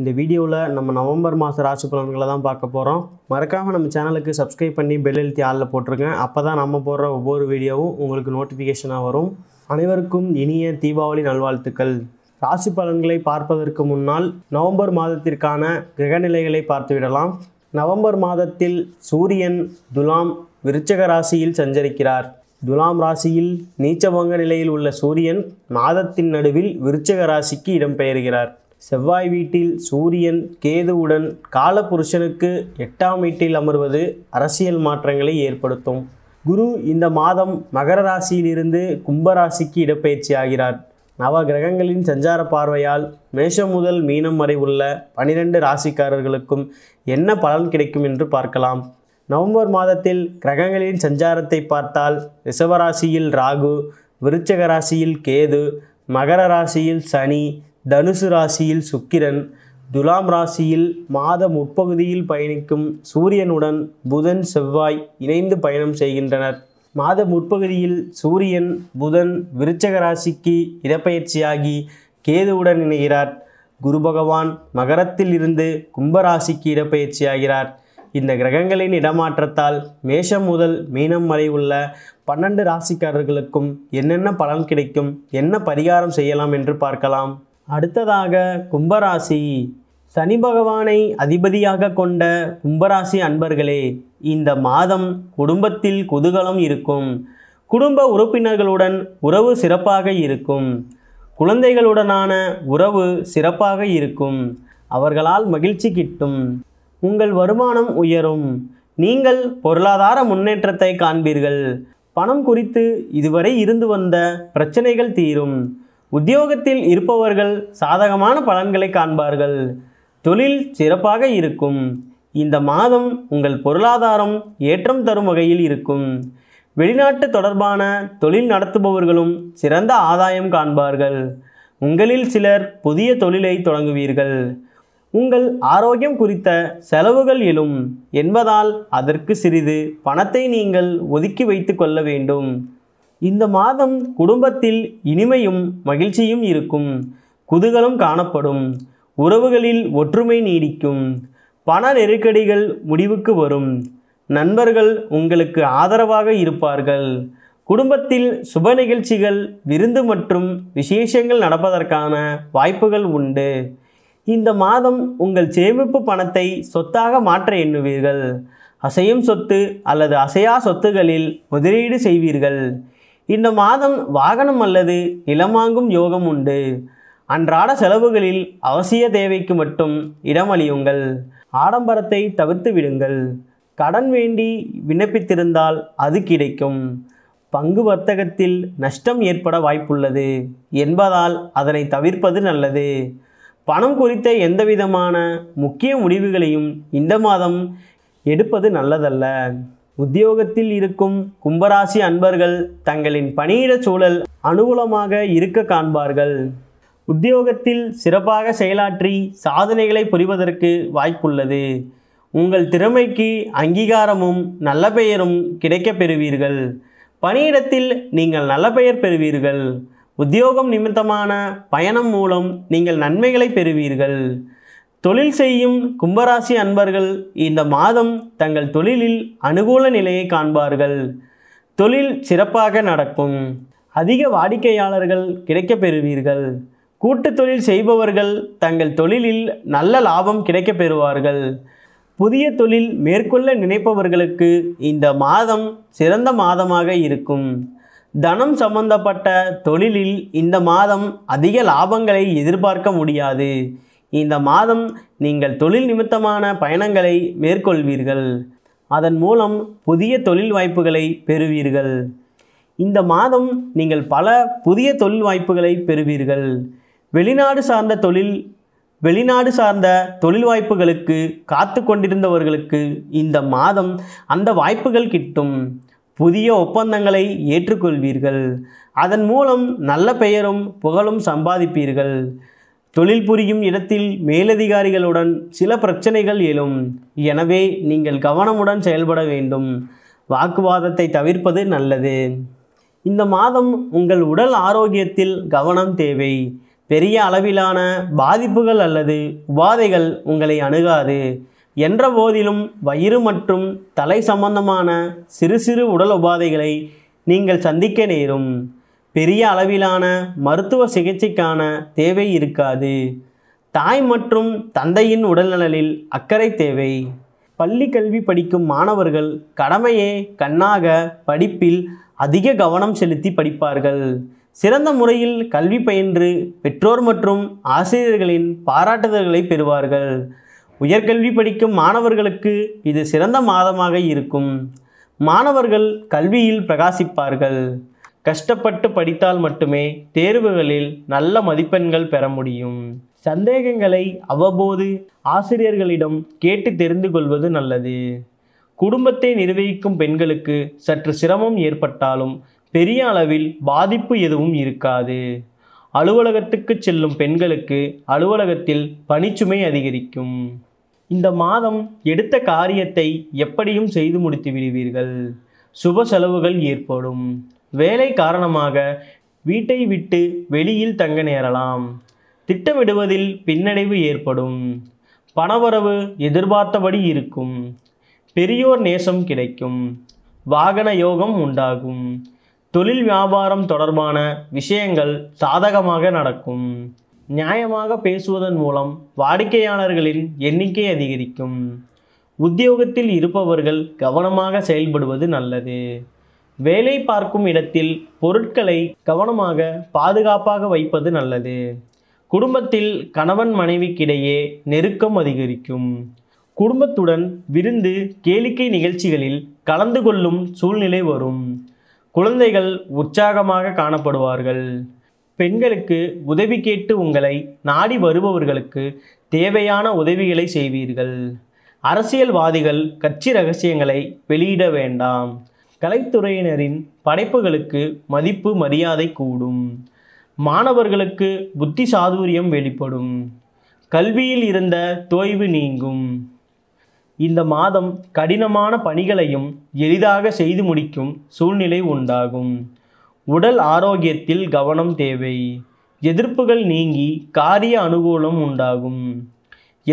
இந்த வீடியோவில் நம்ம நவம்பர் மாத ராசி பலன்களை தான் பார்க்க போகிறோம் மறக்காமல் நம்ம சேனலுக்கு சப்ஸ்கிரைப் பண்ணி பெல் எழுத்தி ஆளில் போட்டிருங்க அப்போ தான் நம்ம போடுற ஒவ்வொரு வீடியோவும் உங்களுக்கு நோட்டிஃபிகேஷனாக வரும் அனைவருக்கும் இனிய தீபாவளி நல்வாழ்த்துக்கள் ராசி பலன்களை பார்ப்பதற்கு முன்னால் நவம்பர் மாதத்திற்கான கிரகநிலைகளை பார்த்துவிடலாம் நவம்பர் மாதத்தில் சூரியன் துலாம் விருச்சக ராசியில் சஞ்சரிக்கிறார் துலாம் ராசியில் நீச்சபங்க நிலையில் உள்ள சூரியன் மாதத்தின் நடுவில் விருச்சக ராசிக்கு இடம்பெயர்கிறார் செவ்வாய் வீட்டில் சூரியன் கேதுவுடன் காலபுருஷனுக்கு எட்டாம் வீட்டில் அமர்வது அரசியல் மாற்றங்களை ஏற்படுத்தும் குரு இந்த மாதம் மகர ராசியிலிருந்து கும்பராசிக்கு இடப்பெயர்ச்சி ஆகிறார் நவ கிரகங்களின் சஞ்சார பார்வையால் மேஷம் முதல் மீனம் வரை உள்ள பனிரெண்டு ராசிக்காரர்களுக்கும் என்ன பலன் கிடைக்கும் என்று பார்க்கலாம் நவம்பர் மாதத்தில் கிரகங்களின் சஞ்சாரத்தை பார்த்தால் ரிஷவராசியில் ராகு விருச்சக ராசியில் கேது மகர ராசியில் சனி தனுசு ராசியில் சுக்கிரன் துலாம் ராசியில் மாத முற்பகுதியில் பயணிக்கும் சூரியனுடன் புதன் செவ்வாய் இணைந்து பயணம் செய்கின்றனர் மாத முற்பகுதியில் சூரியன் புதன் விருச்சக ராசிக்கு இடப்பெயர்ச்சியாகி கேதுவுடன் இணைகிறார் குரு பகவான் மகரத்தில் இருந்து கும்பராசிக்கு இடப்பெயர்ச்சியாகிறார் இந்த கிரகங்களின் இடமாற்றத்தால் மேஷம் முதல் மீனம் வரை உள்ள பன்னெண்டு ராசிக்காரர்களுக்கும் என்னென்ன பலன் கிடைக்கும் என்ன பரிகாரம் செய்யலாம் என்று பார்க்கலாம் அடுத்ததாக கும்பராசி சனி பகவானை அதிபதியாக கொண்ட கும்பராசி அன்பர்களே இந்த மாதம் குடும்பத்தில் குதூகலம் இருக்கும் குடும்ப உறுப்பினர்களுடன் உறவு சிறப்பாக இருக்கும் குழந்தைகளுடனான உறவு சிறப்பாக இருக்கும் அவர்களால் மகிழ்ச்சி கிட்டும் உங்கள் வருமானம் உயரும் நீங்கள் பொருளாதார முன்னேற்றத்தை காண்பீர்கள் பணம் குறித்து இதுவரை இருந்து வந்த பிரச்சனைகள் தீரும் உத்தியோகத்தில் இருப்பவர்கள் சாதகமான பலன்களை காண்பார்கள் தொழில் சிறப்பாக இருக்கும் இந்த மாதம் உங்கள் பொருளாதாரம் ஏற்றம் தரும் வகையில் இருக்கும் வெளிநாட்டு தொடர்பான தொழில் நடத்துபவர்களும் சிறந்த ஆதாயம் காண்பார்கள் உங்களில் சிலர் புதிய தொழிலை தொடங்குவீர்கள் உங்கள் ஆரோக்கியம் குறித்த செலவுகள் எழும் என்பதால் அதற்கு சிறிது பணத்தை நீங்கள் ஒதுக்கி வைத்து கொள்ள வேண்டும் இந்த மாதம் குடும்பத்தில் இனிமையும் மகிழ்ச்சியும் இருக்கும் குதூகலம் காணப்படும் உறவுகளில் ஒற்றுமை நீடிக்கும் பண நெருக்கடிகள் முடிவுக்கு வரும் நண்பர்கள் உங்களுக்கு ஆதரவாக இருப்பார்கள் குடும்பத்தில் சுப நிகழ்ச்சிகள் விருந்து மற்றும் விசேஷங்கள் நடப்பதற்கான வாய்ப்புகள் உண்டு இந்த மாதம் உங்கள் சேமிப்பு பணத்தை சொத்தாக மாற்ற எண்ணுவீர்கள் அசையும் சொத்து அல்லது அசையா சொத்துகளில் முதலீடு செய்வீர்கள் இந்த மாதம் வாகனம் அல்லது நிலம் வாங்கும் யோகம் உண்டு அன்றாட செலவுகளில் அவசிய தேவைக்கு மட்டும் இடமளியுங்கள் ஆடம்பரத்தை தவிர்த்து விடுங்கள் கடன் வேண்டி விண்ணப்பித்திருந்தால் அது கிடைக்கும் பங்கு வர்த்தகத்தில் நஷ்டம் ஏற்பட வாய்ப்புள்ளது என்பதால் அதனை தவிர்ப்பது நல்லது பணம் குறித்த எந்தவிதமான முக்கிய முடிவுகளையும் இந்த மாதம் எடுப்பது நல்லதல்ல உத்தியோகத்தில் இருக்கும் கும்பராசி அன்பர்கள் தங்களின் பணியிட சூழல் அனுகூலமாக இருக்க காண்பார்கள் உத்தியோகத்தில் சிறப்பாக செயலாற்றி சாதனைகளை புரிவதற்கு வாய்ப்புள்ளது உங்கள் திறமைக்கு அங்கீகாரமும் நல்ல பெயரும் கிடைக்கப் பெறுவீர்கள் பணியிடத்தில் நீங்கள் நல்ல பெயர் பெறுவீர்கள் உத்தியோகம் நிமித்தமான பயணம் மூலம் நீங்கள் நன்மைகளை பெறுவீர்கள் தொழில் செய்யும் கும்பராசி அன்பர்கள் இந்த மாதம் தங்கள் தொழிலில் அனுகூல நிலையை காண்பார்கள் தொழில் சிறப்பாக நடக்கும் அதிக வாடிக்கையாளர்கள் கிடைக்கப் பெறுவீர்கள் கூட்டு தொழில் செய்பவர்கள் தங்கள் தொழிலில் நல்ல லாபம் கிடைக்கப் பெறுவார்கள் புதிய தொழில் மேற்கொள்ள நினைப்பவர்களுக்கு இந்த மாதம் சிறந்த மாதமாக இருக்கும் தனம் சம்பந்தப்பட்ட தொழிலில் இந்த மாதம் அதிக லாபங்களை எதிர்பார்க்க முடியாது இந்த மாதம் நீங்கள் தொழில் நிமித்தமான பயணங்களை மேற்கொள்வீர்கள் அதன் மூலம் புதிய தொழில் வாய்ப்புகளை பெறுவீர்கள் இந்த மாதம் நீங்கள் பல புதிய தொழில் வாய்ப்புகளை பெறுவீர்கள் வெளிநாடு சார்ந்த தொழில் வெளிநாடு சார்ந்த தொழில் வாய்ப்புகளுக்கு காத்து கொண்டிருந்தவர்களுக்கு இந்த மாதம் அந்த வாய்ப்புகள் கிட்டும் புதிய ஒப்பந்தங்களை ஏற்றுக்கொள்வீர்கள் அதன் மூலம் நல்ல பெயரும் புகழும் சம்பாதிப்பீர்கள் தொழில் புரியும் இடத்தில் மேலதிகாரிகளுடன் சில பிரச்சனைகள் எழும் எனவே நீங்கள் கவனமுடன் செயல்பட வேண்டும் வாக்குவாதத்தை தவிர்ப்பது நல்லது இந்த மாதம் உங்கள் உடல் ஆரோக்கியத்தில் கவனம் தேவை பெரிய அளவிலான பாதிப்புகள் அல்லது உபாதைகள் உங்களை அணுகாது என்ற போதிலும் வயிறு மற்றும் தலை சம்பந்தமான சிறு சிறு உடல் உபாதைகளை நீங்கள் சந்திக்க நேரும் பெரிய அளவிலான மருத்துவ சிகிச்சைக்கான தேவை இருக்காது தாய் மற்றும் தந்தையின் உடல்நலனில் அக்கறை தேவை பள்ளி கல்வி படிக்கும் மாணவர்கள் கடமையே கண்ணாக படிப்பில் அதிக கவனம் செலுத்தி படிப்பார்கள் சிறந்த முறையில் கல்வி பயின்று பெற்றோர் மற்றும் ஆசிரியர்களின் பாராட்டுதல்களை பெறுவார்கள் உயர்கல்வி படிக்கும் மாணவர்களுக்கு இது சிறந்த மாதமாக இருக்கும் மாணவர்கள் கல்வியில் பிரகாசிப்பார்கள் கஷ்டப்பட்டு படித்தால் மட்டுமே தேர்வுகளில் நல்ல மதிப்பெண்கள் பெற முடியும் சந்தேகங்களை அவ்வப்போது ஆசிரியர்களிடம் கேட்டு தெரிந்து கொள்வது நல்லது குடும்பத்தை நிர்வகிக்கும் பெண்களுக்கு சற்று சிரமம் ஏற்பட்டாலும் பெரிய அளவில் பாதிப்பு எதுவும் இருக்காது அலுவலகத்துக்கு செல்லும் பெண்களுக்கு அலுவலகத்தில் பணிச்சுமை அதிகரிக்கும் இந்த மாதம் எடுத்த காரியத்தை எப்படியும் செய்து முடித்து விடுவீர்கள் சுப செலவுகள் ஏற்படும் வேலை காரணமாக வீட்டை விட்டு வெளியில் தங்க நேரலாம் திட்டமிடுவதில் பின்னடைவு ஏற்படும் பணவரவு எதிர்பார்த்தபடி இருக்கும் பெரியோர் நேசம் கிடைக்கும் வாகன யோகம் உண்டாகும் தொழில் வியாபாரம் தொடர்பான விஷயங்கள் சாதகமாக நடக்கும் நியாயமாக பேசுவதன் மூலம் வாடிக்கையாளர்களின் எண்ணிக்கை அதிகரிக்கும் உத்தியோகத்தில் இருப்பவர்கள் கவனமாக செயல்படுவது நல்லது வேலை பார்க்கும் இடத்தில் பொருட்களை கவனமாக பாதுகாப்பாக வைப்பது நல்லது குடும்பத்தில் கணவன் மனைவிக்கிடையே நெருக்கம் அதிகரிக்கும் குடும்பத்துடன் விருந்து கேளிக்கை நிகழ்ச்சிகளில் கலந்து கொள்ளும் சூழ்நிலை வரும் குழந்தைகள் உற்சாகமாக காணப்படுவார்கள் பெண்களுக்கு உதவி கேட்டு உங்களை நாடி வருபவர்களுக்கு தேவையான உதவிகளை செய்வீர்கள் அரசியல்வாதிகள் கட்சி ரகசியங்களை வெளியிட வேண்டாம் கலைத்துறையினரின் படைப்புகளுக்கு மதிப்பு மரியாதை கூடும் மாணவர்களுக்கு புத்தி சாதுரியம் வெளிப்படும் கல்வியில் இருந்த தோய்வு நீங்கும் இந்த மாதம் கடினமான பணிகளையும் எளிதாக செய்து முடிக்கும் சூழ்நிலை உண்டாகும் உடல் ஆரோக்கியத்தில் கவனம் தேவை எதிர்ப்புகள் நீங்கி காரிய அனுகூலம் உண்டாகும்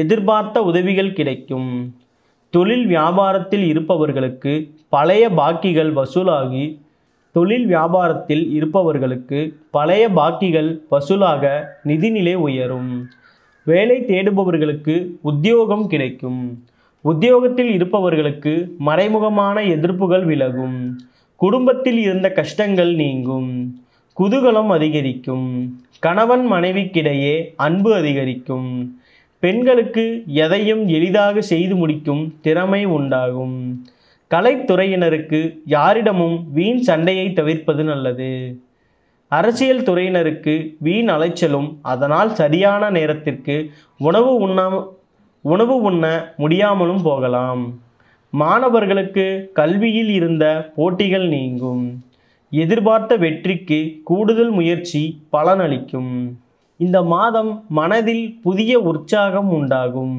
எதிர்பார்த்த உதவிகள் கிடைக்கும் தொழில் வியாபாரத்தில் இருப்பவர்களுக்கு பழைய பாக்கிகள் வசூலாகி தொழில் வியாபாரத்தில் இருப்பவர்களுக்கு பழைய பாக்கிகள் வசூலாக நிதிநிலை உயரும் வேலை தேடுபவர்களுக்கு உத்தியோகம் கிடைக்கும் உத்தியோகத்தில் இருப்பவர்களுக்கு மறைமுகமான எதிர்ப்புகள் விலகும் குடும்பத்தில் இருந்த கஷ்டங்கள் நீங்கும் குதூகலம் அதிகரிக்கும் கணவன் மனைவிக்கிடையே அன்பு அதிகரிக்கும் பெண்களுக்கு எதையும் எளிதாக செய்து முடிக்கும் திறமை உண்டாகும் கலைத்துறையினருக்கு யாரிடமும் வீண் சண்டையை தவிர்ப்பது நல்லது அரசியல் துறையினருக்கு வீண் அலைச்சலும் அதனால் சரியான நேரத்திற்கு உணவு உண்ண உணவு உண்ண முடியாமலும் போகலாம் மாணவர்களுக்கு கல்வியில் இருந்த போட்டிகள் நீங்கும் எதிர்பார்த்த வெற்றிக்கு கூடுதல் முயற்சி பலனளிக்கும் இந்த மாதம் மனதில் புதிய உற்சாகம் உண்டாகும்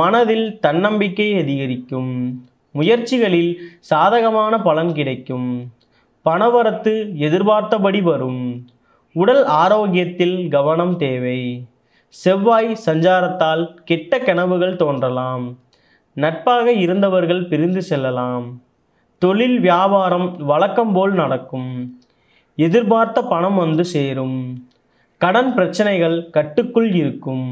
மனதில் தன்னம்பிக்கை அதிகரிக்கும் முயற்சிகளில் சாதகமான பலன் கிடைக்கும் பணவரத்து எதிர்பார்த்தபடி வரும் உடல் ஆரோக்கியத்தில் கவனம் தேவை செவ்வாய் சஞ்சாரத்தால் கெட்ட கனவுகள் தோன்றலாம் நட்பாக இருந்தவர்கள் பிரிந்து செல்லலாம் தொழில் வியாபாரம் வழக்கம் போல் நடக்கும் எதிர்பார்த்த பணம் வந்து சேரும் கடன் பிரச்சனைகள் கட்டுக்குள் இருக்கும்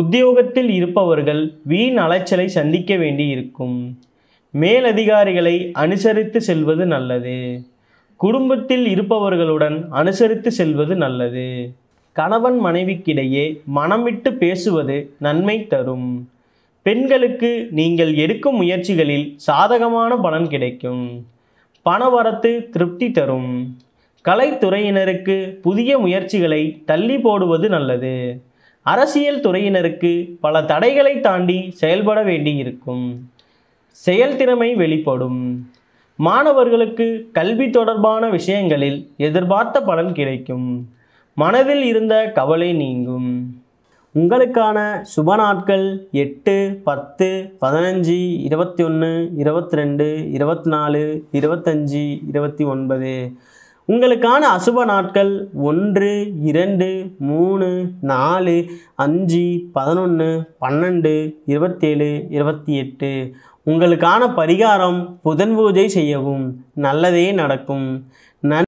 உத்தியோகத்தில் இருப்பவர்கள் வீண் அலைச்சலை சந்திக்க வேண்டி இருக்கும் மேலதிகாரிகளை அனுசரித்து செல்வது நல்லது குடும்பத்தில் இருப்பவர்களுடன் அனுசரித்து செல்வது நல்லது கணவன் மனைவிக்கிடையே மனமிட்டு பேசுவது நன்மை தரும் பெண்களுக்கு நீங்கள் எடுக்கும் முயற்சிகளில் சாதகமான பலன் கிடைக்கும் பணவரத்து திருப்தி தரும் கலைத்துறையினருக்கு புதிய முயற்சிகளை தள்ளி போடுவது நல்லது அரசியல் துறையினருக்கு பல தடைகளை தாண்டி செயல்பட வேண்டியிருக்கும் செயல்திறமை வெளிப்படும் மாணவர்களுக்கு கல்வி தொடர்பான விஷயங்களில் எதிர்பார்த்த பலன் கிடைக்கும் மனதில் இருந்த கவலை நீங்கும் உங்களுக்கான சுப நாட்கள் எட்டு பத்து பதினஞ்சு இருபத்தி ஒன்று இருபத்தி ரெண்டு இருபத்தி நாலு இருபத்தஞ்சி இருபத்தி ஒன்பது உங்களுக்கான அசுப நாட்கள் ஒன்று இரண்டு மூணு நாலு அஞ்சு பதினொன்று பன்னெண்டு இருபத்தேழு இருபத்தி எட்டு உங்களுக்கான பரிகாரம் புதன் பூஜை செய்யவும் நல்லதே நடக்கும் நன்